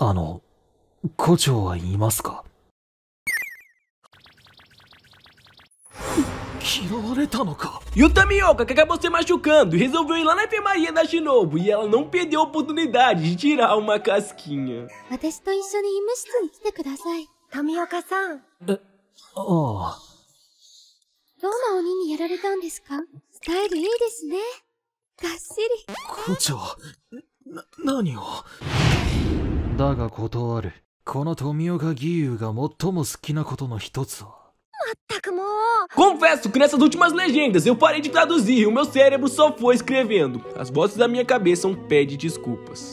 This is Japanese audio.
あの、胡蝶はいますか嫌われたのか E o Tamioca, q u acabou se machucando, resolveu ir lá na enfermaria da Shinobu e ela não perdeu a oportunidade de tirar uma casquinha. 私と一緒に医務室に来てください。Tamioca さん。え、ああ。どんな鬼にやられたんですかスタイルいいですね。がっしり。校長、な、何を。だが断るこの富岡義勇が最も好きなことの一つは Confesso que nessas últimas legendas eu parei de traduzir e o meu cérebro só foi escrevendo. As vozes da minha cabeça são pé de desculpas.